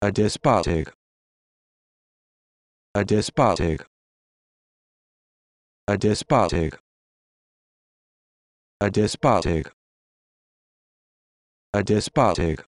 a despotic a despotic a despotic a despotic a despotic